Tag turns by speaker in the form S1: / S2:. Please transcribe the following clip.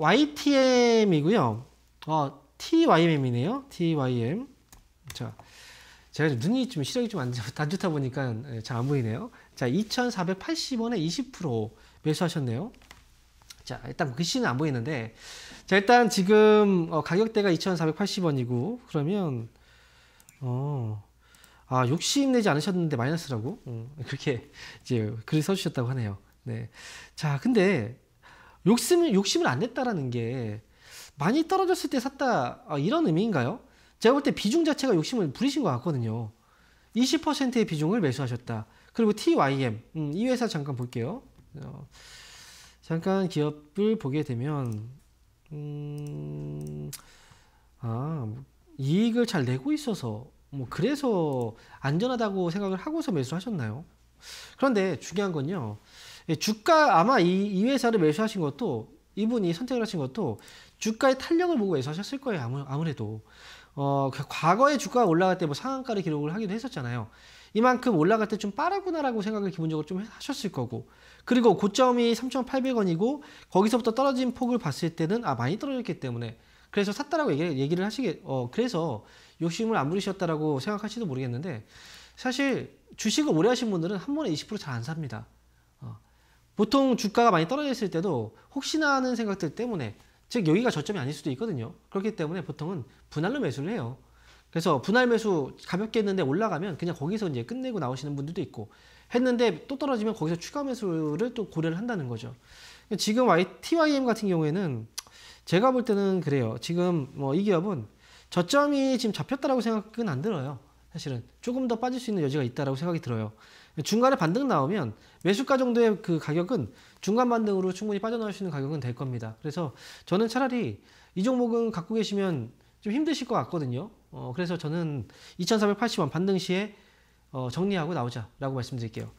S1: YTM이고요. 어, 아, TYM이네요. TYM. 자, 제가 좀 눈이 좀 시력이 좀 안 좋다 보니까 예, 잘안 보이네요. 자, 2,480원에 20% 매수하셨네요. 자, 일단 글씨는 안 보이는데, 자, 일단 지금 어, 가격대가 2,480원이고, 그러면, 어, 아, 욕심내지 않으셨는데 마이너스라고? 음, 그렇게 이제 글을 써주셨다고 하네요. 네. 자, 근데 욕심을 욕심을 안 냈다라는 게 많이 떨어졌을 때 샀다 아, 이런 의미인가요? 제가 볼 때 비중 자체가 욕심을 부리신 것 같거든요. 20%의 비중을 매수하셨다. 그리고 TYM 음, 이 회사 잠깐 볼게요. 어, 잠깐 기업을 보게 되면 음, 아 이익을 잘 내고 있어서 뭐 그래서 안전하다고 생각을 하고서 매수하셨나요? 그런데 중요한 건요. 예, 주가 아마 이, 이 회사를 매수하신 것도 이분이 선택을 하신 것도 주가의 탄력을 보고 매수하셨을 거예요. 아무, 아무래도 어, 그 과거에 주가가 올라갈 때 뭐 상한가를 기록을 하기도 했었잖아요. 이만큼 올라갈 때 좀 빠르구나라고 생각을 기본적으로 좀 하셨을 거고 그리고 고점이 3,800원이고 거기서부터 떨어진 폭을 봤을 때는 아 많이 떨어졌기 때문에 그래서 샀다라고 얘기, 를 하시게 어 그래서 욕심을 안 부리셨다라고 생각할지도 모르겠는데 사실 주식을 오래 하신 분들은 한 번에 20%잘 안 삽니다. 보통 주가가 많이 떨어져있을 때도 혹시나 하는 생각들 때문에 즉 여기가 저점이 아닐 수도 있거든요. 그렇기 때문에 보통은 분할로 매수를 해요. 그래서 분할 매수 가볍게 했는데 올라가면 그냥 거기서 이제 끝내고 나오시는 분들도 있고 했는데 또 떨어지면 거기서 추가 매수를 또 고려를 한다는 거죠. 지금 TYM 같은 경우에는 제가 볼 때는 그래요. 지금 뭐 이 기업은 저점이 지금 잡혔다라고 생각은 안 들어요. 사실은 조금 더 빠질 수 있는 여지가 있다라고 생각이 들어요. 중간에 반등 나오면 매수가 정도의 그 가격은 중간 반등으로 충분히 빠져나올 수 있는 가격은 될 겁니다. 그래서 저는 차라리 이 종목은 갖고 계시면 좀 힘드실 것 같거든요. 어, 그래서 저는 2380원 반등 시에 어, 정리하고 나오자라고 말씀드릴게요.